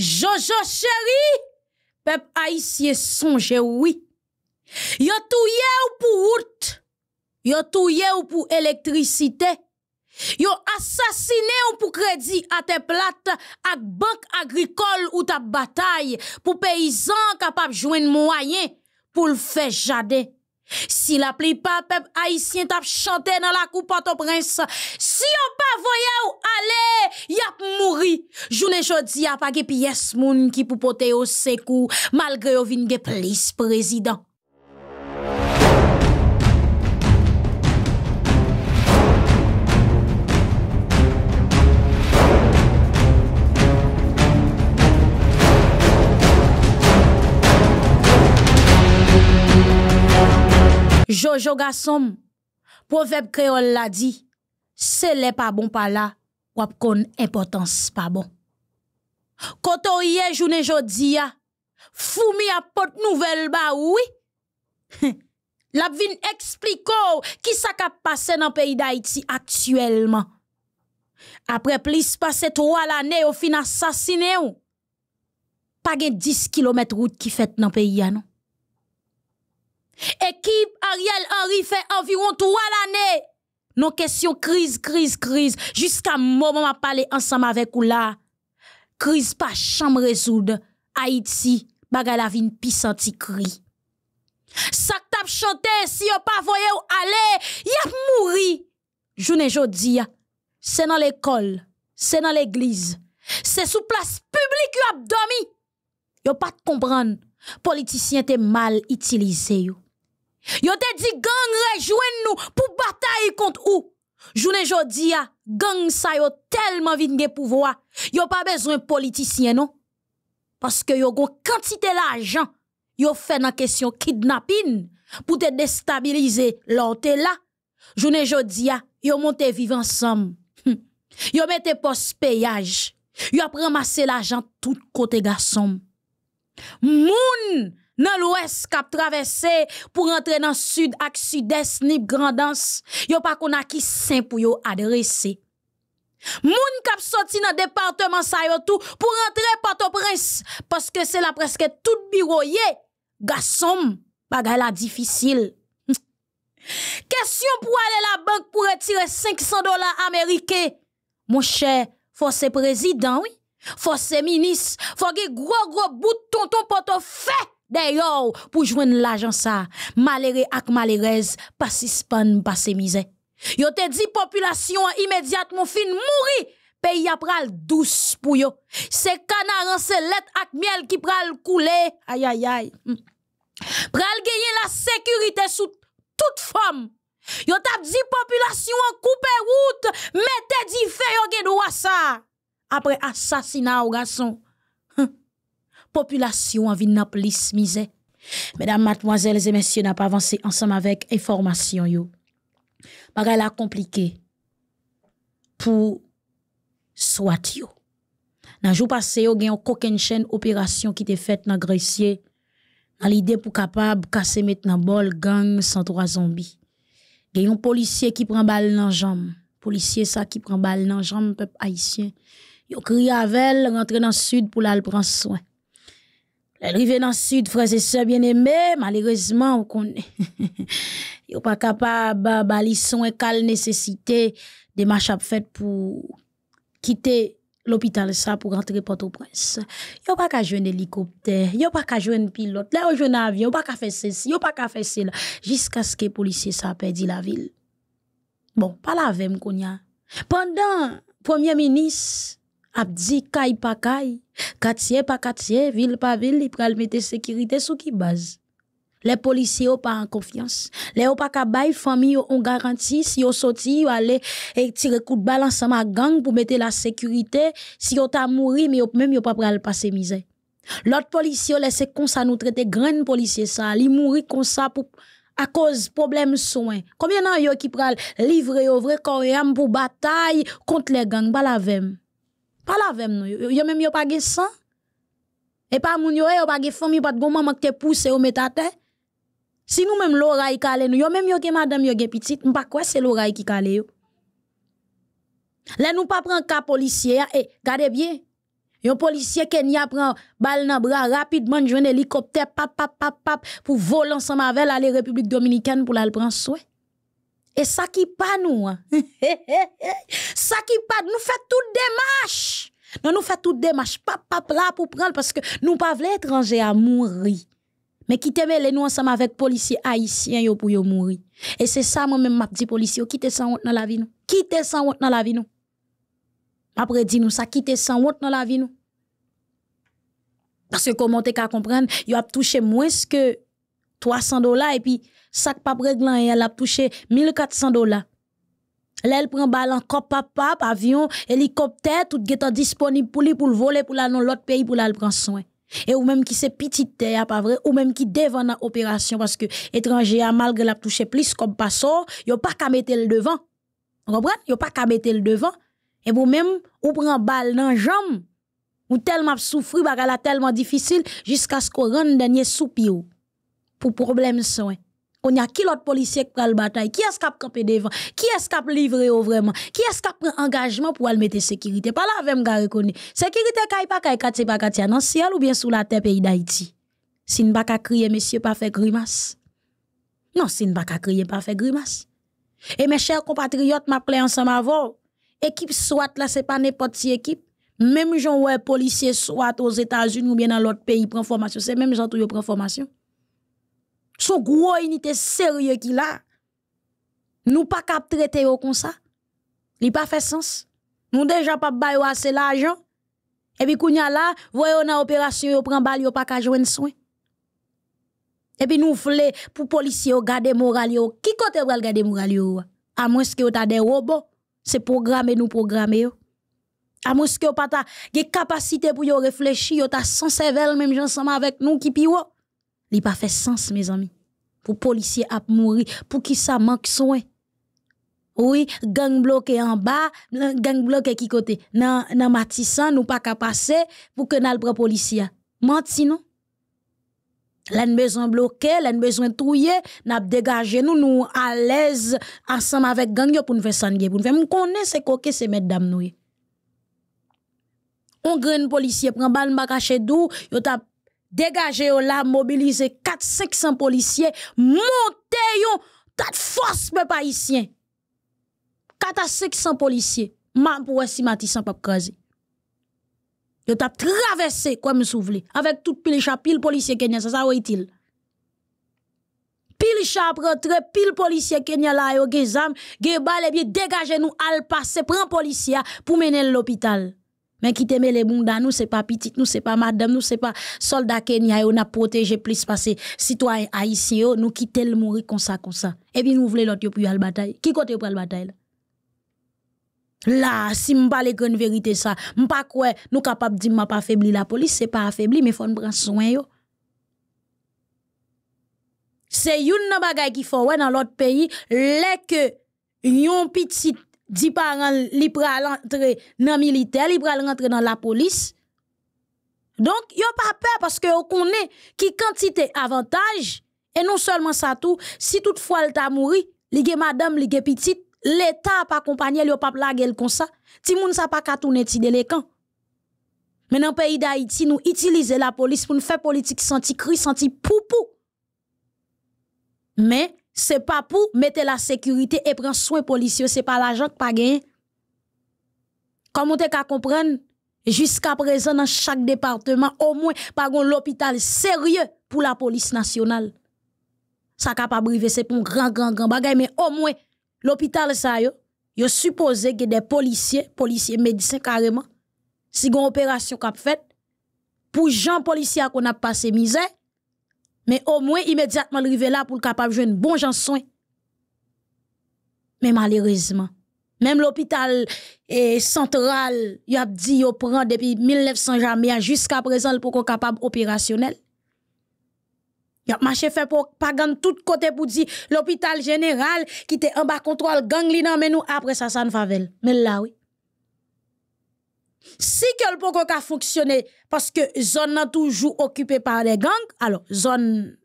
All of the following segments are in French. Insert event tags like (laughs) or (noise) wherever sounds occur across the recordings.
Jojo chéri, peuple haïtien songe oui. Yo touye ou pour route, yo touye ou pour électricité, yo assassiné ou pour crédit à tes plates à banque agricole ou ta bataille pour paysan capable joindre moyen pour le faire jader. Si la pli pa peuple haïtien tap chante dans la coupe au prince si on pas voye ou ale, yap mouri. Jounen jodi a pa pi piès moun ki pou pote au secours, malgré vin ge police président Jojoga som, profep kreol la di, se le pa bon pa la, wap kon impotans pa bon. Koto ye jounen jodi ya, fumi apot nouvel ba oui. (laughs) Lap vin ekspliko ki sa ka pase nan peyi da iti aksyelman. Apre plis pase tro alane yo fin asasine yo. Pagen dis kilomet route ki fet nan peyi ya nou. Équipe Ariel Henry fait environ trois l'année. Non question crise, crise, crise. Jusqu'à moment m'a parler ensemble avec ou là. Crise pas chambre résoudre. Haïti, bagay la vin pisanti cri. Sak tap chante si yon pa voye ou ale, yap mouri. Joune jodi C'est dans l'école, c'est dans l'église. C'est sous place publique, publique abdomi. dormi. domi. pas de comprendre. Politicien, te mal utilisé yo. Yo te dit gang rejoigne nous pour bataille contre ou. Journée jodi a gang sa yo tellement vite de pouvoir. Yo pas besoin politicien non. Parce que yo gon quantité l'argent yo fait dans question kidnapping pour te déstabiliser l'autre là. Journée jodi a yo monté vivre ensemble. Hm. Yo mette poste payage. Yo a ramassé l'argent tout côté garçon. Moun nan l'ouest kap travesse pou rentre nan sud ak sud-est nip grandans, yo pa kon a ki sen pou yo adrese. Moun kap soti nan departement sa yo tou pou rentre pato pres, paske se la preske tout biroye, gasom, bagay la difisil. Kesyon pou ale la bank pou retire 500 dola Amerike, mouche, fose prezident, fose minis, fogue gro-gro bout tonton pato fet, d'ailleurs pour joindre l'agence, ça maléré ak malerez, pas span pas se yo te dit population immédiatement fin mourir pays a pral douce pour yo c'est canard c'est lettre ak miel qui pral couler aïe aïe aïe hmm. pral gagner la sécurité sous toute forme Yo tap population, en coupé route, mette di fe yo gen droit ça après l'assassinat ou garçon population en vu la plus Mesdames, mademoiselles et messieurs, n'a pas avancé ensemble avec information yo. Bagay la compliqué pour soit yo. Nan jour passé yo gen eu chaîne opération qui était faite dans Grecier dans l'idée pour capable casser maintenant bol gang trois zombies. Gen un policier qui prend balle dans jambe. Policier ça qui prend balle dans jambe peuple haïtien. Yo crié avec rentré dans sud pour la prendre soin. L'arrivée dans le sud, frères et sœurs bien-aimés, malheureusement, on a (laughs) pas capable de soins qu'à nécessité des marches à faire pour quitter l'hôpital ça pour rentrer Port-au-Prince. Yo pas qu'à jouer un hélicoptère, yo pas qu'à jouer un pilote, là yo jouer un avion, a pas qu'à faire ceci, yo pas qu'à faire cela jusqu'à ce que les policiers ça perdu la ville. Bon, pas la même, qu'on y a. Pendant premier ministre Abdi kay pa kay, quartier pa quartier ville pa ville li pral mette sécurité sous ki base. Les policiers pas pas en confiance. le ont pas kabay, Famille yo on garanti, si yo soti, yo aller tirer eh, tire de de à ma gang pour mettre la sécurité. si yo ta mouri, mais yo, même yo pa pral pase L'autre Lot polisye laisse ça konsa nou trete policier policier sa, li mouri ça pour à cause problème soin. Combien d'an yo qui pral livrer au vrai coréen pour bataille contre les gangs balavem. Parle avec nous. Yo même yo pas de sang. Et pas moun yo yo pas de famille, pas de maman qui te pousse ou met Si nous même l'oreille calé nous, yo même yo ge madame yo gen petite, m'pa quoi c'est l'oreille qui calé yo. Là nous pas prendre cas policier et hein. regardez eh, bien. un policier Kenya prend balle dans bras rapidement un hélicoptère pap pap pap pap pour voler ensemble avec la République dominicaine pour la prendre souhait. Et ça qui pas nous. Hein. (laughs) Ça qui pas nous. fait tout démarche non Nous faisons tout démarche. Pas pap là pour prendre parce que nous ne voulons pas étranger à mourir. Mais qui t'aime les nous ensemble avec policiers haïtiens pour mourir. Et c'est ça moi-même, ma petite policier, qui sans honte dans la vie nous. Qui sans honte dans la vie nous. Après, dis nous ça, qui sans honte dans la vie nous. Parce que comment t'es qu'à comprendre, il a touché moins que 300 dollars et puis sac pas réglant elle a touché 1400 dollars. Là, elle prend balle en cop papa, avion, hélicoptère, tout est disponible pour lui pour le voler pour aller dans l'autre pays pour le prendre soin. Et ou même qui c'est petite terre, pas vrai, ou même qui devant dans opération parce que étranger malgré la touché plus comme passo, yo pas qu'à mettre le devant. Vous comprenez? Yo pas qu'à mettre le devant. Et vous même ou prend balle dans jambe ou tellement souffri bagala tellement difficile jusqu'à ce qu'on rende dernier soupir pour problème soin. On y a qui l'autre policier qui prend le bataille? Qui est-ce qui a campé devant? Qui est-ce qui a livré au vraiment? Qui est-ce qui a pris engagement pour aller mettre sécurité? Pas là, même gare reconnaît. Sécurité, qui pas qui katie pas katie, dans ciel ou bien sous la terre pays d'Haïti. Si ne pas crier, monsieur pas faire grimace. Non, si ne pas crier, pas faire grimace. Et mes chers compatriotes, m'a ensemble avant. Équipe SWAT là, c'est pas n'importe qui équipe. Même j'en ouais policiers SWAT aux États-Unis ou bien dans l'autre pays prend formation, c'est même gens qui prend formation. Son gros unité sérieux qui là. Nous pas cap traiter comme ça. Li pas fait sens. Nous déjà pas bailler assez l'argent. Et puis kounya là, voyons na opération yo prend balle yo pas ka joindre soin. Et puis nous voulons pour policiers garder moral Qui côté va garder moral À moins que yo ta des robots, c'est programmer nous programmer À moins que yo pas ta capacité pour yo réfléchir, yo ta sans cerveau même ensemble avec nous qui piro li pas fait sens, mes amis. Pour policier à mourir, pour qui ça manque soin. Oui, gang bloqué en bas, gang bloqué qui côté. Nan, nan Matissan, nous pas qu'à passer pour que nan prend policier. Menti non? L'en besoin bloqué, l'en besoin trouillé, n'a dégagé nous, nous à l'aise ensemble avec gang pour nous faire sangue, pour nous faire. Nous connaissons ces coquets, ces mesdames nous. On graine policier, prend balle, m'a caché d'où, yo Dégagez vous la, mobilisez 4-500 policiers, monte yon tat force pe pa pas 4-500 policiers man pou vous si matissant pas Yo t'a traversé comme souvle, avec tout policiers chapil ça ça sa sa wè pile chap rentre, pile policier vous la yo gen zam, gen bal balles, dégagez-vous, nou al passer prend policier pour mener l'hôpital. Mais qui t'aime les bons nous, c'est pas petite, nous, c'est pas madame, nous, c'est pas soldat Kenya, on a protégé plus parce que citoyen haïtien, oh, nous qui le mourir comme ça, comme ça. Et puis nous voulons l'autre pour la bataille. Qui côté pour la bataille? Là, si m'a pas l'écran vérité, ça, crois pas quoi, nous capable de dire m'a pas affaibli la police, c'est pas affaibli, mais faut prendre soin, yo. C'est une bagaille qui faut, ouais, dans l'autre pays, les que, yon petite 10 parents li pral entrer dans militaire, li pral rentrer dans la police. Donc, yo pas peur parce que yo connaît qui quantité avantage et non seulement ça tout, si toutefois elle t'a mouri, li ge madame, li ge petite, l'état pas accompagné, yo pas plaguer comme ça. Ti moun sa pas ka tourner ti délekan Mais dans le pays d'Haïti, nous utilisons la police pour nous faire politique senti cri, senti poupou. Mais c'est pas pour mettre la sécurité et prendre soin policiers, c'est pas l'argent que pas gagné. Comment vous qu'à comprendre? Jusqu'à présent, dans chaque département, au moins, par l'hôpital sérieux pour la police nationale. Ça capable briver, c'est pour un grand, grand, grand bagay, mais au moins, l'hôpital, ça, yo, yo supposé que des policiers, policiers, médecins carrément, si une opération qu'a fait, pour gens policiers qu'on a passé misère, mais au moins, immédiatement, arrivé là pour le capable de jouer une bon gens soin. Mais malheureusement, même l'hôpital eh, central, il a dit, qu'il prend depuis 1900 jamais jusqu'à présent pour capable opérationnel. Il a marché fait pour pas tout côté pour dire l'hôpital général qui était en bas contrôle gang mais nous après ça ça ne favel. Mais là oui. Si quelqu'un a fonctionné parce que zone est toujours occupée par les gangs, alors zone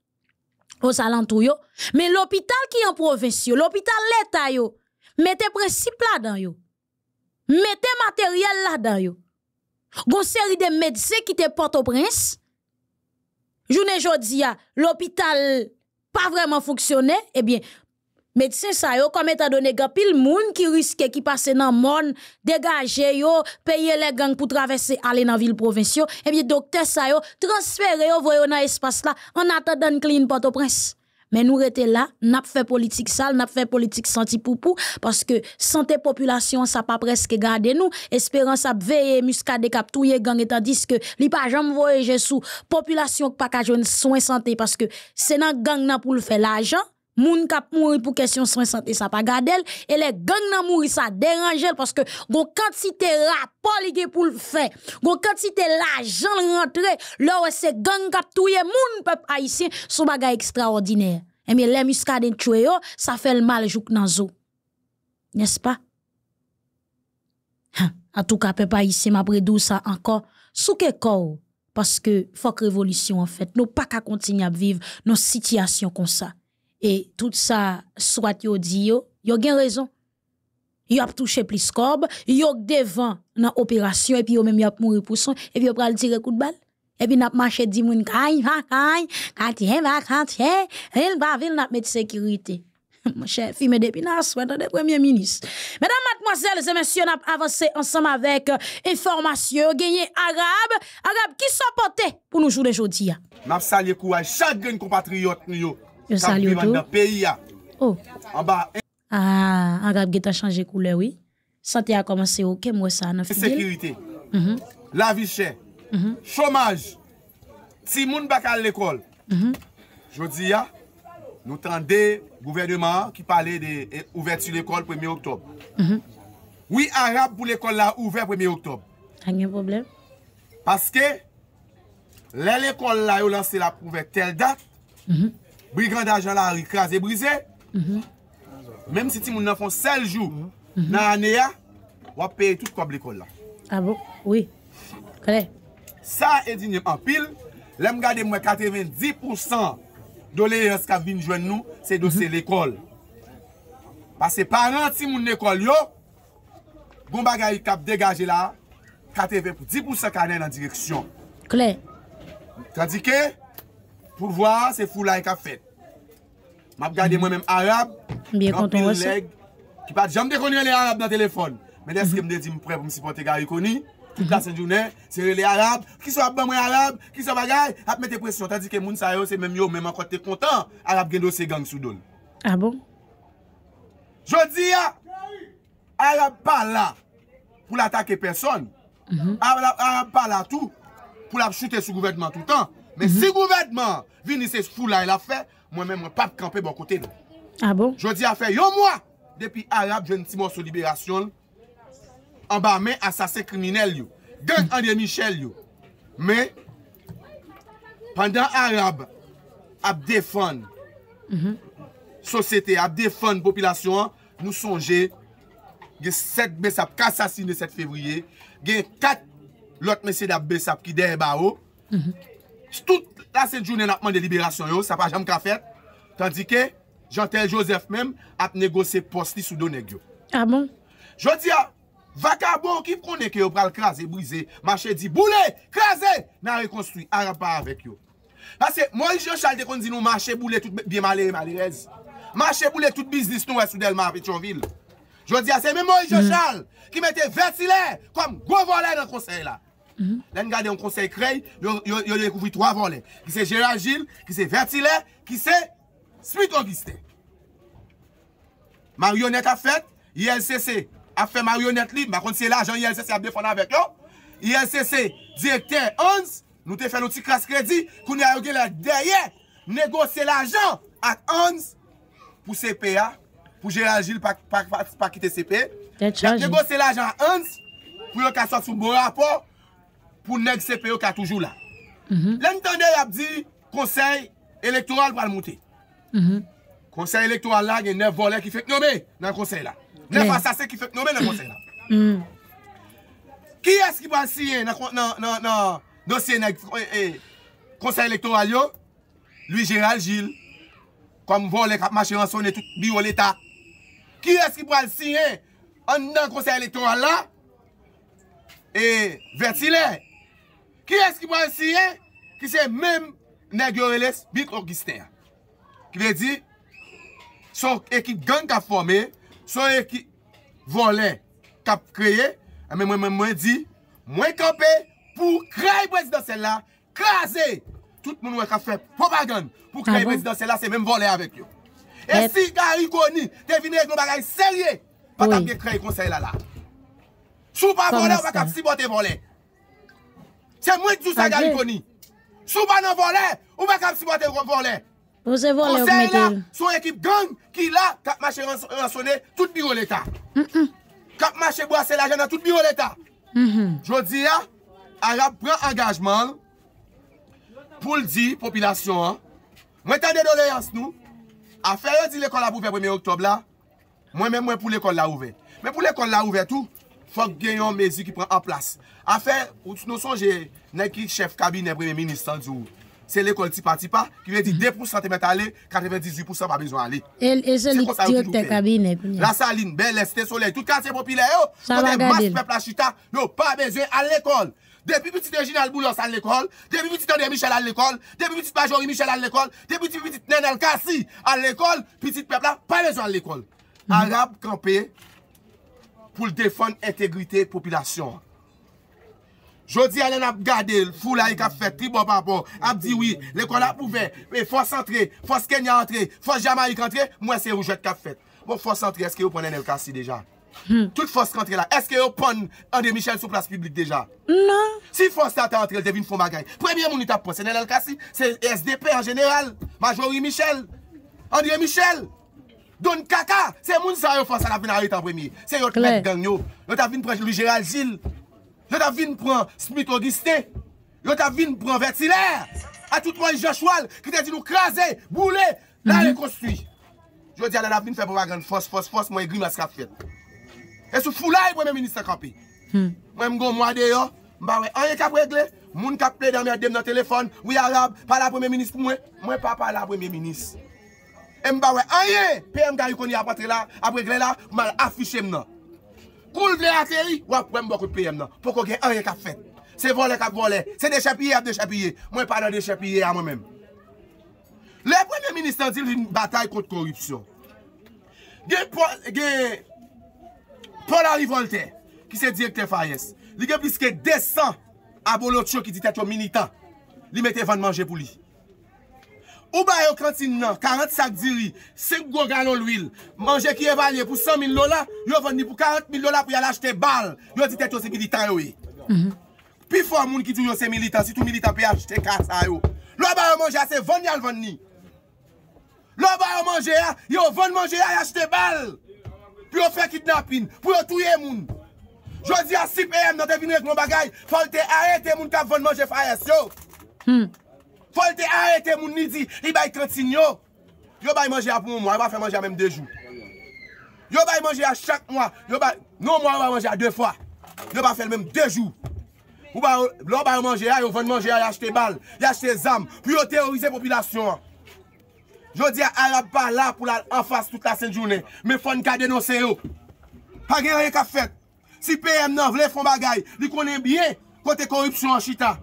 aux alentours, mais l'hôpital qui est en province, l'hôpital l'État, mettez principe là-dedans, mettez matériel là-dedans. Gon série de médecins qui te portent au prince, journée jodi ah, l'hôpital pas vraiment fonctionné, eh bien, Médecin ça yo, comme étant donné grand pile moun qui risque qui passe dans monde, dégager yo, payer les gangs pour traverser aller dans ville provinciale, et eh bien docteur ça yo, transférer yo voyons dans espace là en attendant clean Port-au-Prince. Mais nous rete là, n'a fait politique sale, n'a fait politique senti poupou parce que santé population ça pas presque garder nous, espérance ça veiller muscade cap touyer gang et tandis que li pas jamais voyager sous population pas ka joindre soin santé parce que c'est dans gang non pour le faire l'argent Moun kap mouri pour question soins santé, ça pas gadel. Et les gangs nan mouri, ça dérange parce que gon quantité rapport li pour le faire. Gon quantité l'argent rentré Là, c'est gang kap touye moun peuple haïtien, son bagay extraordinaire. Et bien, les muscades morts, ça fait le mal jouk nan zo. N'est-ce pas? Hein, en tout cas, peuple haïtien, m'a dou ça encore. Sous que corps? Parce que, faut révolution en fait. Nous pas qu'à continuer à vivre nos situations comme ça et tout ça, soit yo dit yo, gen raison. Yo a touché plus corbe, yo devant dans opération et puis yo même yo a mouru pour son et puis yo pral tirer coup de balle. Et puis n'a marché di moun kay va kay, katien va katien, il va vil n'a met sécurité. (laughs) Mon cher me depuis la dans de premier ministre. Mesdames, mademoiselles et messieurs, na avancé ensemble avec euh, information gagné arabe, arabe qui s'apporter pour nous jouer aujourd'hui. Hein. N'a saluer courage chaque compatriote nous Yon sa li yotou. Kampi van da peyi ya. Ou. Oh. An ba. Eh. A, ah, an rap ge ta chanje koule wè. Sante a komanse ouke mwè sa an a fidel. Sekirite. Mm-hmm. La vi chè. Mm-hmm. Chomaj. Ti moun bakal l'ekol. Mm-hmm. Jodi ya, nou tan de gouvernement ki pale de eh, ouverti l'ekol premye oktob. Mm-hmm. Ouye a rap pou l'ekol la ouvert premye oktob. An gen problem. Paske, lè l'ekol la yo lanse la pouvert tel dat. Mm-hmm. Brigande ajan la a rikraze, e brize. Mem si ti moun nan fon sel jou, nan mm-hmm. aneya, wap peye tout kwa ah bon? blikol mm-hmm. bon la. Abo, oui, kre. Sa edi nyem an pil, lem gade mwen kateven 10% do le yez kap vin jwen nou, se dosi l'ekol. Pase paran ti moun l'ekol yo, gomba gaye kap degaje la, kateven pou 10% kade nan direksyon. Kle. Kade ke? Pou vwa, se fou la e ka fet. Map gade mwen mèm Arab, mwen ap pili leg, ki pat jam de konye lè Arab nan telefon. Men eske mde di mpre pou msi pote gare konye, tout la se djounè, se lè Arab, ki so ap ban mwen Arab, ki so ap bagay, ap mette presyon, ta di ke moun sa yo se mèm yo, mèman kote te kontan, Arab gen do se gang sou don. Ah bon? Abo? Je di ya, Arab pa mm-hmm. la, pou la take person, Arab pa la tou, pou la chute sou gouvernement toutan, Men si gouvedman, vi ni se foulay la fe, mwen men mwen pap kampe bon kote. A bo? Jodi a fe, yo mwa, depi Arab, jwen ti moun sou liberasyon, anba men asase kriminel yo, gen Ander Michel yo. Men, pandan Arab ap defon, mm-hmm. sosete ap defon popilasyon, nou sonje, gen 7 besap kassasine 7 fevriye, gen 4 lot mesed ap besap ki der ba yo, mm-hmm. Tout la senjounen apman deliberasyon yo, sa pa jam ka fet Tandike, Jean-Thel Joseph menm ap negose posti sou donen yo A ah bon? Je di ya, vakabon ki proneke yo pral kreze, brize Mache di boule, kreze, nan rekonstruye, an repare vek yo Mase, moi Jochal de kon di nou mache boule tout bie male e male rez Mache boule tout biznis nou esou delman vechon vil Je di ya, se men moi Jochal ki mette vesile kom govole nan konsey la Den mhm. gade yon konsey krey, yo yon ekouvri 3 vanle. Ki se Gerald Gilles, ki se Vertilet, ki se Splitogiste. Ma yon et a fet, ILCC a fe ma yon et li, bakon si el ajan ILCC ab defonan vek yo. ILCC direktè onse, nou te fe nou ti kras kredi, kouny a yon gen lè derye, negose l ajan at onse, pou CP ya, pou Gerald Gilles pa kite CP. Negose l ajan anse, pou yo kaso sou mou rapo, pou nèk CPO ka toujou la. Mhm. Lè n'tanè ap di, konsey elektoral pou al mouti. Konsey mhm. elektoral la, gen nef volek ki fèk nomè nan konsey la. Nèf asase ki fèk nomè nan konsey la. Ki mhm. esk ki pou al siye, nan dosye nèk, konsey eh, eh, elektoral yo, Louis Gérald Gilles, kom volek ap mache anson etout bi ou l'Etat. Ki esk ki pou al siye, an nan konsey elektoral la, e eh, vertilek, Ki es ki mwen siye, ki se menm nagyore les bik orkisten ya. Ki ve di, son ekit gang ka fome, son ekit volè kap kreye, an men mwen mwen mwen di, mwen kapè pou kreye prezidansè la, kaze, tout mwen mwen ka fè propagand pou kreye ah bon? prezidansè la, se menm volè avèk yo. E si gari goni, te vine jnou bagay serye, pat apye kreye konsey la la. Sou pa volè ou pa kap si bote volè. Se mwen djous a gali koni. Sou pa nan volè, ouwe kap si bote ou kon volè. Ose volè ou mwen te ou. Ose e la, son ekip gang ki la kap mache rasonè tout biro l'Etat. Kap mache boase la jè nan tout biro l'Etat. Mm-hmm. Jodi ya, Arab pran angajman pou l'di, popilasyon an. Mwen tan de dole yans nou. Afè yon di l'ekon la pou vè 1è oktob la, mwen mwen mwen pou l'ekon la ouve. Mwen pou l'ekon la ouve tout. Fok genyon mezi ki pren an plas. Afen, ou tout nou son je, nen ki chef kabine bremen minister di ou. Se l'ekol ti pati pa, ki ven di 2% mhm. te met ale, 98% ba bezon ale. El e, e jen li ktio te kabine. La saline, bel este sole, tout kante popile yo, kote mas pepla chita, yo pa bezon ale l'ekol. Depi piti tejin al boulyos ale l'ekol, depi piti tande michel ale l'ekol, depi piti majori michel ale l'ekol, depi piti piti nen el kasi ale l'ekol, piti pepla pa bezon ale l'ekol. Mhm. Arab, kampé, pou l defon integrite popilasyon. Jodi alen ap gade, fou la yi kap fet, tri bon pa bon, ap diwi, le kon ap pouve, fos antre, fos kenya antre, fos jamay yi kap fet, mwen se yi ou jet kap fet. Bon fos antre, eske yo ponnen el kasi deja? Hmm. Tout fos kante la, eske yo pon André Michel sou plas publik deja? Non. Si fos tante antre, devine foma gaye. Premye mouni tap pon, se nen el kasi, se SDP an general, majori Michel, André Michel. Don kaka, se moun sa yo fos an ap vin a re tan bremiye. Se yot met geng yo, yot ap vin pren Louis Gérald Gilles, yot ap vin pren Smith Augustin, yot ap vin pren Vertilair, atout moun Joshua, ki te di nou kraze, boule, la yon mhm. konstwi. Yo di an ap vin feb wagan fos, fos, fos, moun egrim as ka fet. E sou foulay bremen minister kapi. Hmm. Mwen mgon mwa deyo, mba we an ye kap regle, moun kap ple de mwen adem nan telefon, we Arab, pala bremen minister pou mwen, mwen pa pala bremen minister pou mwen. E mba we a ye, PM ga yu konye apatre la, apwe gle la, mal afishe m nan. Koul vle ate yi, wap we mbokou PM nan, poko gen a ye kap fet. Se vole kap vole, se dechapye ap dechapye, mwen pa nan dechapye a mwen men. Le pwene minister di lini batay kote korupsyon. Gen pola rivolte, ki se direk te fayes. Li gen pliske desan apolot chok ki ditat yo minitan, li mette van manje pou li. Ou ba yo krantin nan, 40 sak ziri, 5 gogan ol wil, manje ki evalye pou 100.000 lola, yo vande ni pou 40.000 lola pou yal achete bal. Yo zite to se militan yo e. Pi fò moun ki tou yo se militan, si tou militan pou yal achete kasa yo. Lo ba yo manje a se vande yal vande ni. Lo ba yo manje a, yo vande manje a yal achete bal. Pi yo fè kidnapping, pi yo touye moun. Jou zi a sip e m nan devine ek moun bagay, fol te arete moun kap vande manje fayes yo. Hmm. Folle te arete moun nidi, li bay kretin yo. Yo bay manje a pou moun moun, yo bay fè manje a menm de jou. Yo bay manje a chak moun, yo bay... Non moun, yo bay manje a de fwa. Yo bay fè menm de jou. Lo bay manje a, yo ven manje a yache te bal, yache te zam, pi yo teorize popilasyon. Yo di a Arab par la pou la an fwas tout la sen jounen, me fwen ka denose yo. Hage yon yon ka fèt. Si PM nan vle fwen bagay, li konen biye kote korupsyon an chita.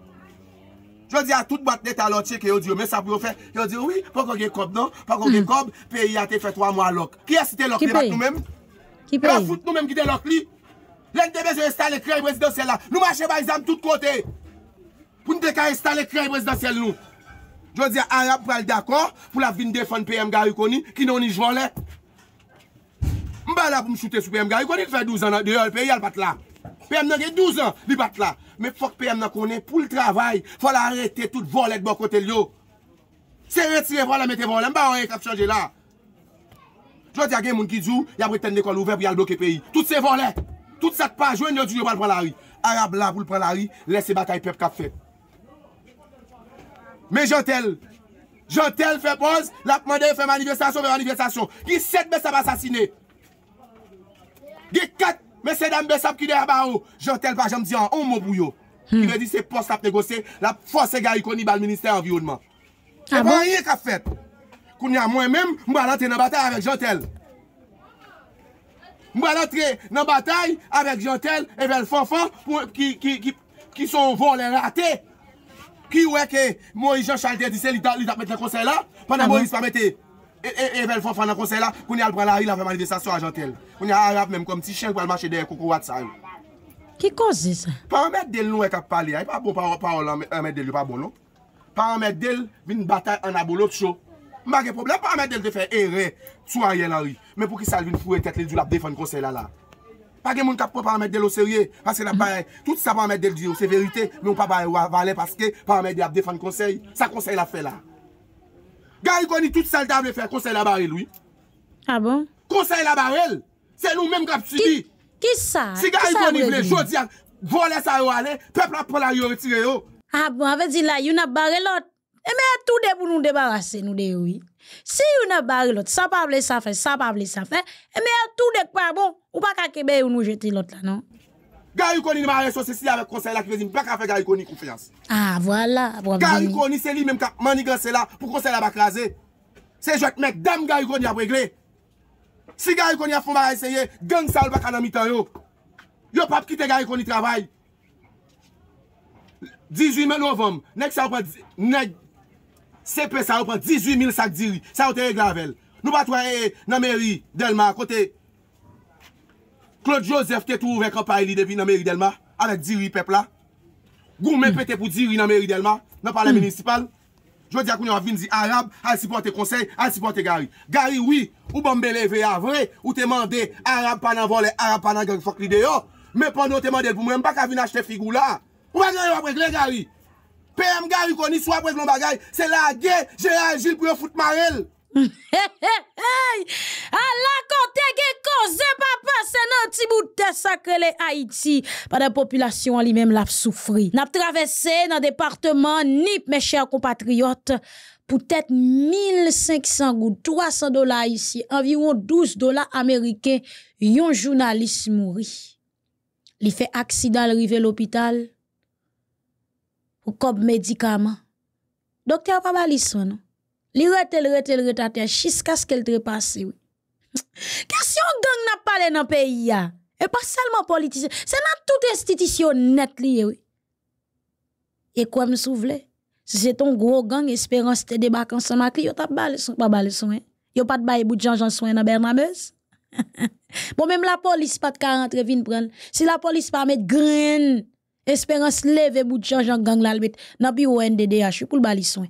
Yo di ya, non? mm. tout bat net alot che ke yo diyo, men sa pou yo fe, yo diyo, oui, pou kon ge kob nan, pou kon ge kob, P.I. a te fe 3 mwa lok. Ki esi te lok de bak nou men? Ki pe? La foute nou men ki te lok li. Lende be, yo estan le krey prezidansyel la. Nou mache balizam tout kote. Pou nou de ka estan le krey prezidansyel nou. Yo di ya, Arab pral d'akor pou la vin defon P.M. Garikoni, ki nou ni jvan le. Mba la pou m choute sou P.M. Garikoni, fè 12 an de yon, P.I. al pat la. P.M. nan gen 12 an, li pat la. Me fok PM nan konen pou l travay, fwa la arete tout volet bon kote l yo. Se retire volet, mette volet, mba orye kap chanje la. Jot ya gen moun ki djou, ya breten de kon ouve pou yal blok e peyi. Tout se volet, tout sat pa jwen, yo djou yo bal pran la ri. Arab la, vou l pran la ri, lese batay pep kap fe. Me jantel, jantel fe poz, la pman de fe manivestasyon, ve manivestasyon. Ki set me sa pa sasine. Ki kat, Mè sè dam bè sap ki dè a ba ou, jantel pa jèm di an, ou mò bou yo. Ki mè di se post ap negose, la fòs e ga yi koni ba l'ministè environnement. E pa yi e kap fèt. Kouni an mwen mèm, mwa lantre nan batay avèk jantel. Mwa lantre nan batay avèk jantel, evèl fòn fòn ki son vò lè ratè. Ki wè ke mwen yi jantel di se, li dap mèt le konsey la, pwè nan mwen yi s'pamètè. Evel e, e, fò fò nan konsey la, koun yal pran la ri la fèm anive sasyon a jantel. Koun yal arap mèm kòm ti chen kòm al mâche de koukou wad sa yon. Ki kòzi sa? Pan mèd del nou e kap pale ya, e pa bon pan mèd del yon pa bon non. Pan mèd del vin batay anabou lòt chò. Mwage problem, pan mèd del te fè erè, tso a yon la ri. Mwen pou ki sal vin fwou e tet li djou la pde fòn konsey la la. Page moun kap pou pan mèd del o serye, paske la pare, tout sa pan mèd del diyo, se verite, mwen pa pare wavale Gari koni tout sal tab le fe, konsey la barel, oui. A bon? Konsey la barel. Se nou menm kap su di. Ki sa? Si gari koni ble jodiak, volè sa yo ale, pepla pou la yo retire yo. A ah bon, ave di la, yon ap barel lot. Eme eh, a tou de pou nou debarase nou de, oui. Si yon ap barel lot, sa pavle sa fe, sa pavle sa fe, eme eh, a tou de kwa bon, ou pa kakebe yon nou jeti lot la, non? Gari koni ni ma resosye si ya vek konsey la ki vezin, baka fe gari koni konfiyans. A, vwala. Gari koni se li menm ka mani glase la pou konsey la bak raze. Se jwet mek, dam gari koni a bregle. Si gari koni a fwoma a eseye, geng sa ou baka nan mitan yo. Yo pap kite gari koni travay. 18 men wovom, nek sa ou pa... Sepre sa ou pa 18 mil sakdiri, sa ou te reglavel. Nou batwa e, nan meri, del ma, kote... Claude Joseph te tou ouvek an pari li devin an meri delma, an ek diri pepla. Gou men hmm. pete pou diri an meri delma, nan pale hmm. municipal. Jwè di akoun yon avin di Arab, an sipote konsey, an sipote gari. Gari wii, ou banbele ah, vey avre, ou te mande Arab pa nan vole, Arab pa nan genk fok li deyo. Men pan nou te mande pou mwen, bak avin achte figou la. Ou ban genk yon apwek le gari? Pem gari koni swa apwek lomba gari, se la ge, jera jil pou yo fout ma rel. (laughs) Ala kote ge koze pa pase nan ti sacré sakre Haïti Haïti population population population, li même la soufri Nap dans nan département nip chers compatriotes peut-être 1500 ou 300 dollars ici environ 12 dollars américains. Yon journaliste mouri Li fe accident, rive à Ou pour médicament docteur pas bali non Li retel, retel, ce qu'elle skel oui question (laughs) gang n'a parlé les pays ya. et pas seulement seulement c'est dans toute toutes net oui Et quoi souvle? Si c'est ton gros gang, Espérance, te débat sans yo ta balle, son, hein. Pas son. a pas de bail bout jean jean hein, (laughs) bon, même la police pas de prendre. Si la police pas mettre graine, espérance lève bout de jean gang la NDDH pour le soin. Hein.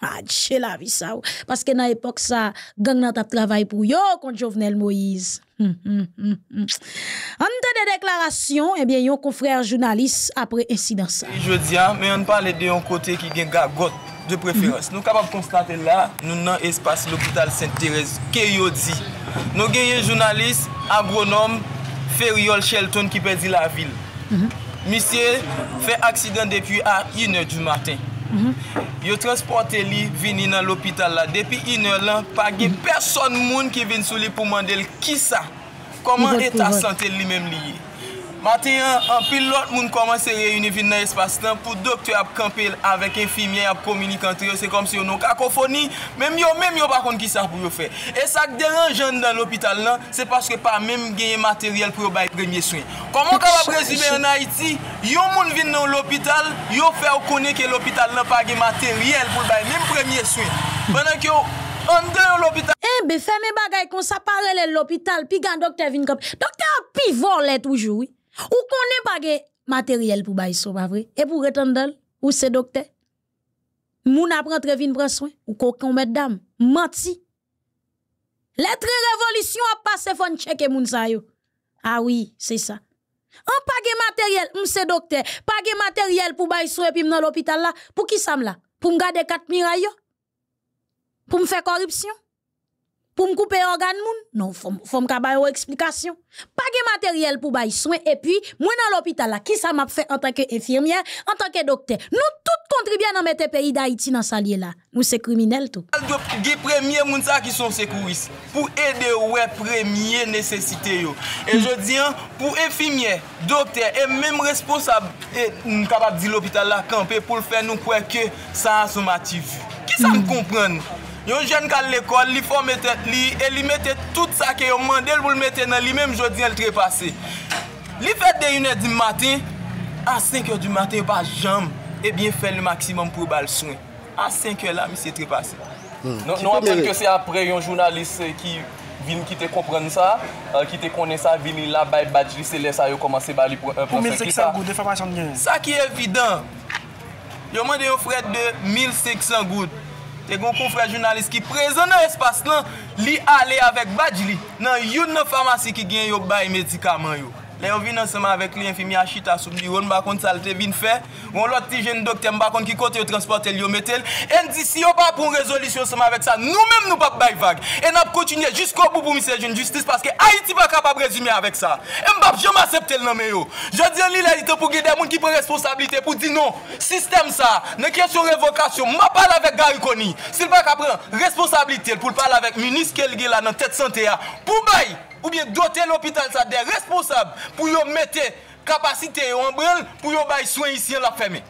Ah, Matche la vie ça. Parce que na époque sa, gang nan tap travail pour yo kont Jovenel Moïse. Hmm, hmm, hmm, te de déclaration, eh bien, yon confrère journaliste après incident sa. Je dis, ah, mais yon parle de yon kote ki gen gagot de préférence. Mm-hmm. Nous capable constater là, nous nan espace l'hôpital sainte thérèse ke yo dit? Nous genye journaliste, agronome, Feriol Shelton qui perdit la ville mm-hmm. Monsieur fait accident depuis à 1 h du matin. Mhm. Yo transporte li, vini nan l'opital la Depi iner lan, page mhm. person moun ki vin sou li pou mandel Ki sa, koman et asante li men li ye Mate yon, an pil lot moun komanse reyouni vin nan espas nan pou doktor ap kampel avèk enfimye ap komini kante yo. Se kom se yon nou kakofoni, mèm yo mèm yo pa konde ki sa pou yo fè. E sa kderan jen nan l'hopital nan, se paske pa mèm genye materyel pou yo bay premye swen. Koman kama prezime an Haiti, yon moun vin nan l'hopital, yon fè ou kone ke l'hopital nan pa genye materyel pou yo bay mèm premye swen. Fè nan ki yo, an genye l'hopital. En eh, be fè mè bagay kon sa parle lè l'hopital pi gan doktor vin kapi. Doktor pi vor lè toujou. Ou connaît pas de matériel pour baisser, pas vrai? Et pour retendre, ou c'est docteur? Moun apprend très prendre soin, ou coquin, mesdames, menti. L'être révolution a passé, moun sa yo. Ah oui, c'est ça. On pas matériel, monsieur docteur, pas de matériel pour baisser et puis dans l'hôpital là, pour qui ça là Pour garder 4 mirailles? Pour faire corruption? Pour me couper organe moun? Non, faut faut me explication. Pas de matériel pour les soin et puis moi dans l'hôpital là, qui ça m'a fait en tant qu'infirmière, en tant que docteur. Nous tous contribuons à mettre pays d'Haïti dans salier là. Nous c'est criminel tout. Les premiers moun qui sont secouristes pour aider ouais e premiers nécessité yo. Et hmm. je dis hein, pour infirmière, docteur et même responsable et capable de l'hôpital là camper pour faire nous croire que ça a son Qui ça me hmm. comprendre? Yon jen kal lekol li fò metè li e li metè tout sa ke yon mandè l wou metè nan li mèm jodi el trepase. Li fet de yon edi maten, a 5 yor di maten pa jom, ebyen fè l maksimum pou bal son. A 5 yor la mi se trepase. Non apen ke se apre yon jounalise ki vin ki te kompren sa, ki te konen sa, vin ila bay badjli se lesa yo komanse bali pou un panse. Pou 1500 gout, defa man chan nye. Sa ki evidant. Yon mandè yon fred de 1500 gout. Te gon kon frej jounalist ki prezon nan espas lan li ale avèk badj li nan youn nan famasy ki gen yo bayi medikaman yo. Le yo vin an seman vek li enfimi an chita soub diyon, mbakon te salte vin fe, ou an loat ti jen dokte mbakon ki kote yo transporte li yo metel, en di si yo pa pou an rezolisyon seman vek sa, nou menm nou pa pou bay vag, en ap kontinye jiskopou pou misè jen justice, paske ayiti pa kapap rezumiye vek sa. E Mbak, jom asepte l nan meyo. Jodi an li la ite pou gede moun ki pren responsabilite pou di non. Sistem sa, nan kesyon revokasyon, mba pala vek gari koni. Sil pa kapren responsabilite pou l pala vek munis ke l gela nan tet sante ya pou bay vag. Ou bien doten l'hôpital sa de responsable Pou yo mette kapasite yon brel Pou yo baye soyn yisi yon lap fèmè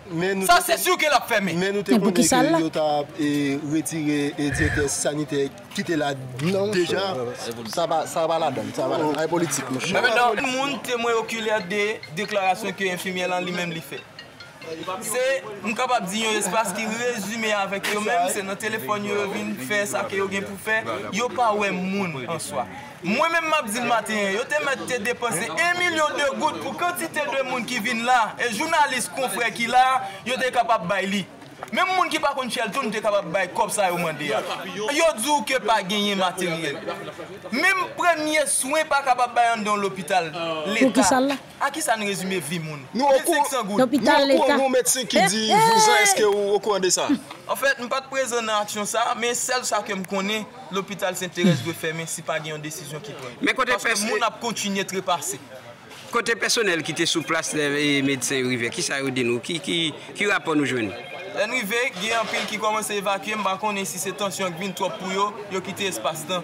Sa se syou ke lap fèmè Men nou te konen ke yo ta eh, Retire et eh, direte sanite Kite la non, nan Sa va la dan Moun temwe okulè de Deklarasyon ke enfimye lan li men li fè Se m kapap di yon espase ki rezume avèk yo mèm se nan telefon yon vin fè sa ke yon gen pou fè, yo pa wè moun an swa. M wè mèm map di l matenye, yo te mette depose e milyon de gout pou kontite dwen moun ki vin la, e jounalist kon fre ki la, yo te kapap bay li. Mem moun ki pa kon chelton te kabab bay kop sa yo mande ya Yo dzou ke pa genye materyen Mem pren niye souen pa kabab bay an don l'opital L'Etat A ki sa n rejime vi moun? L'opital, l'Etat Moun moun mèdse ki di vizan eske ou okwande sa? En fèt, moun pat prezè nan atyon sa Men sel sa ke m konen L'opital s'interes vwe fè men si pa genye yon desisyon ki pon Moun ap kontinye trepase Kote personel ki te souplas lè mèdse yon rivè Ki sa yon din nou? Ki rapon nou jwen? Lè nou vek, gen yon pil ki kwa mwen se evakye, mba konen si se tansyon gwin trop pou yo, yo kite espas dan.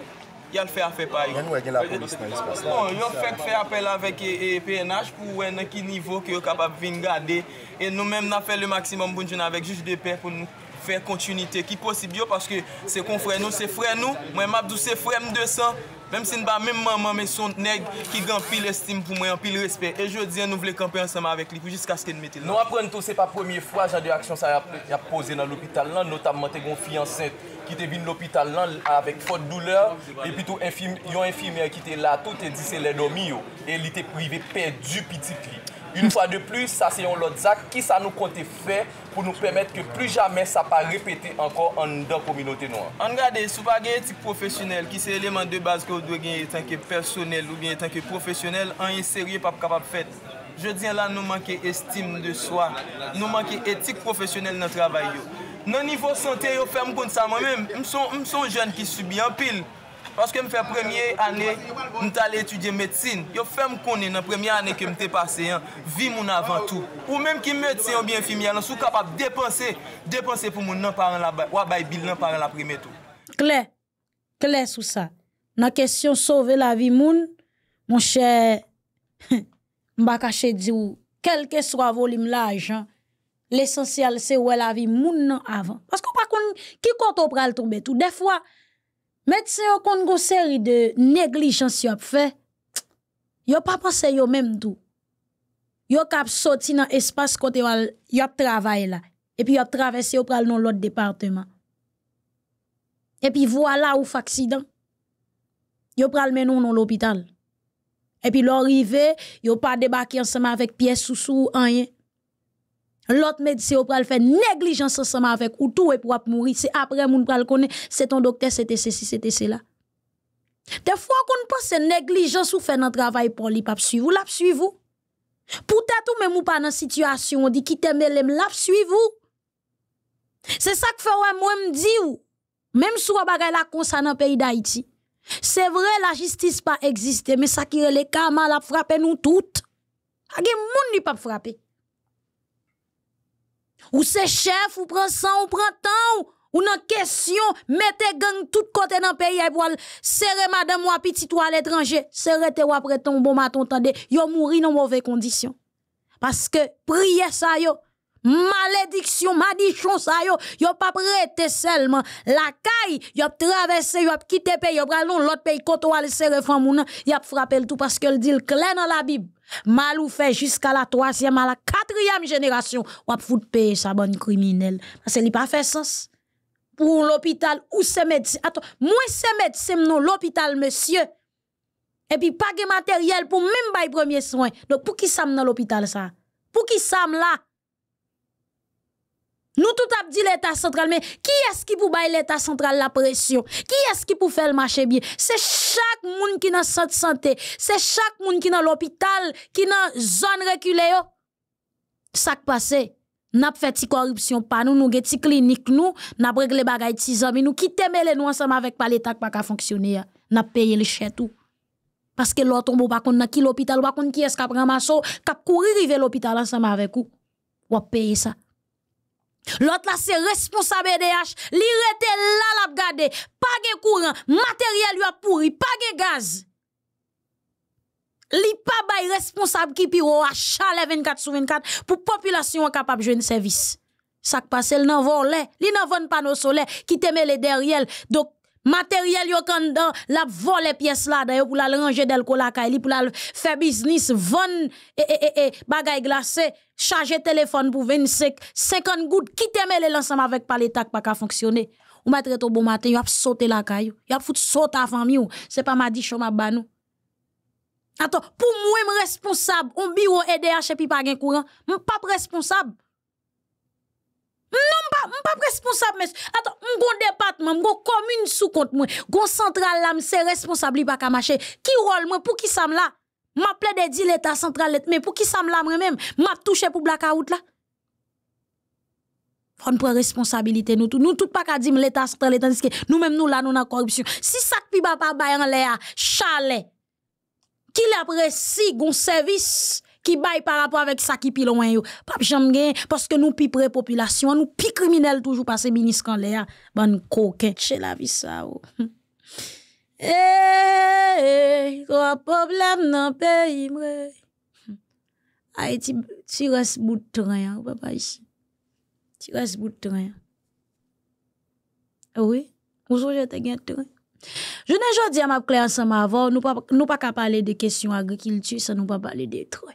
Yal fe afe pari. Men wè gen la polis nan espas dan. Yon fek fe apel avèk e, e PNH pou wè nan ki nivou ki yo kapap vin gade. E nou men nan fe le maksimum bunjoun avèk, jous de pe pou nou fe kontunite ki posib yo. Paske se kon fre nou, se fre nou, mwen mabdou se fre m200. Mèm sin ba, mèm mèm mè son neg ki gan pil estim pou mwen, pil respè. E jodi, nou vle kampè ansama avèk li pou jiska sken metil. Nou apren tou se pa pwemye fwa jan de aksyon sa ya pose nan lopital lan. Notabman te gon fi ansèt ki te vin lopital lan avèk fote douleur. E pi tou yon infimer ki te la tou te diselè nomi yo. E li te prive pèrdu pi tip li. Yn fwa de plou, sa se yon lot zak, ki sa nou konti fe pou nou pwemet ke plou jame sa pa repete ankon an do pwominote nou an. Angade, sou pa gen etik profesyonel ki se eleman de baz kou dwe genye etanke personel ou genye etanke profesyonel anye serye pap kapap fet. Je diyan la nou manke estime de swa, nou manke etik profesyonel nan travay yo. Nan nivou sante yo ferm kon sa mwen men, mson jen ki subi an pil. Parce que je fais la première année, je suis étudier médecine. Je fais connaître la première année que je suis passé. Hein. Vie mon avant tout. Ou même qui médecin ou bien infirmière, je suis capable de dépenser, dépenser pour mon parent là-bas. Ou bien bill parent la première tout. Claire, Claire sur ça. Dans la question sauver la vie moun, mon cher, je ne vais pas quel que soit le volume l'argent, l'essentiel c'est où la vie moun avant. Parce que pas qu'on qui compte pour le tomber tout. Des fois, Médecin yon kon gon série de négligences ont yon fait. Yon pas pensé yon même tout. Yon kap sorti dans espace kote ils yon travail là. Et puis yon traversé yon pral dans l'autre département. Et puis voilà ou accident. Yon pral maintenant dans l'hôpital. Et puis l'on arrive, yon pas débarqué ensemble avec pièce sous sous, rien. L'autre médecin pral fait négligence ensemble avec ou tout et pour mourir. C'est après moun pral connaît, c'est ton docteur, c'était ceci, c'était cela. Des fois qu'on pense négligence ou fait un travail pour li pas suivre, la suivre. Peut-être ou même ou pas dans situation, on dit qui t'aime la suivre. C'est ça que fait ouais moi me dit ou même sous bagay la concernant pays d'Haïti. C'est vrai la justice pas existe mais ça qui est le karma la frappe nous toutes. Agé moun li pas frapper. Ou se chef, ou prend sang, ou prend temps ou nan question Mettez gang tout kote dans e le pays, pou serre madame ou petit ou à l'étranger, serre te ou après ton bon maton tande, yo mouri nan condition. Parce que priye sa yo, malédiction, madichon ça yo, yo pas prêté seulement la caille, yo traversé, yo quitté pays, yo pralon, l'autre pays contrôler ses réformes, yo frappé le tout parce que le dit clair dans la Bible. Mal ou fait jusqu'à la troisième, à la quatrième génération, ou fout foutre payer sa bonne criminelle. Parce li pas fait sens. Pour l'hôpital, ou se médecin. Attends, moi c'est médecin, non, l'hôpital, monsieur. Et puis pas de matériel pour même bail premier soin. Donc pour qui ça dans l'hôpital ça? Pour qui ça là? Nous tout a dit l'État central, mais qui est-ce qui pour bailler l'État central la pression? Qui est-ce qui pour faire le marché bien? C'est chaque monde qui dans centre santé, c'est chaque monde qui dans l'hôpital, qui dans zone reculée. Ça qui passe, n'a fait ti corruption pas nous, nous ti clinique nous, n'a réglé bagay ti mais nous, qui les nous ensemble avec pas l'État pas fonctionner, n'a payé le chèque tout. Parce que l'autre tombe pas qu'on qui l'hôpital, pas qu'on qui est-ce qui a pris un masso, qui l'hôpital ensemble avec vous. Ou payé ça. L'autre là, c'est responsable EDH. Li rete là, la gade. Pas de courant, matériel a pourri, pas de gaz. Li pas bay responsable qui piro à 24 sur 24 pour population capable de jouer un service. Ça qui passe, le nan volé. Li nan nos panneau qui te les derrière. Donc, matériel yo kan dan, la vole pièce là d'ailleurs pour la ranger del li pour la faire business, vendre et, et, et, et glacé charger téléphone pour 25, 50 gouttes, qui les l'ensemble avec pas l'État pas qu'à fonctionner. Ou mettre au bon matin, y a sauté la caillou, y a foutu sauter la famille ou, c'est pas ma dicho ma banou. Attends, pour moi, je responsable, on bureau EDH et puis pas gain courant, pas responsable. Non, pas, pas responsable, mais attends, mon département, mon commune sous compte moi, mon centrale, je c'est responsable, pas qu'à marcher. Qui rôle moi, pour qui ça là? M'a de dit l'État central, mais pour qui ça me l'a même? M'a touché pour blackout là? Faut nous prendre responsabilité nous tout. Nous tout pas qu'à dire l'État central, tandis que nous-mêmes nous là, nous la corruption. Si ça qui va pas en l'air, chalet, qui l'apprécie, gon service, qui baille par rapport avec ça qui pile loin Pas parce que nous pi pré population, nous pi criminel toujours passer ministre en l'air. Bonne coquette chez la vie ça. Oh. Eh, hey, eh, gros problème dans le pays, moi. tu restes bout de train, hein, papa, ici. »« Tu restes bout de train. Eh oui, bonjour, j'étais gagné de train. Je n'ai jamais dit à ma clé ensemble avant, nous pas nous pas qu'à parler de questions agriculture, ça nous pas parler de train.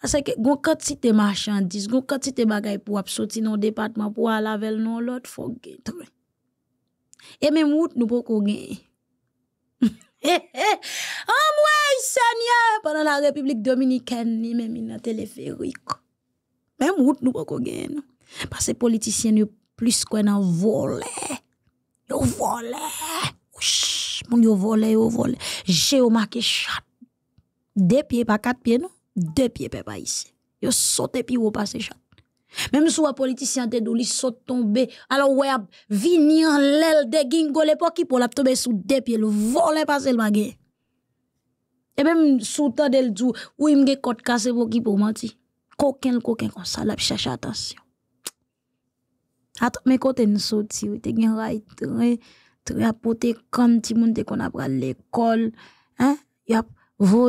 Parce que, quand gon quantité marchandises, tu quantité bagaille pour absorber nos département pour aller avec nous, l'autre, faut gagner train. Et même, nous pouvons gagner. Eh, eh. moi, Seigneur, pendant la République Dominicaine, ni même dans téléphérique. Même route nous pas gagner. Parce que les politiciens plus qu'on en volé. Yo volé. Mon yo volé, yo volé. J'ai marqué chat. Deux pieds pas quatre pieds non, deux pieds par ici. Yo sauté puis au passé chat même si un politicien, te dou li Alors, vini en l'aile de gingo l'époque, tomber pou la tomber sou depye le le pase lwa gen et même sous ta del Ou il kase pour pou coquin coquin comme ça la chache attention attention mais quand t'es vous te gen ray vous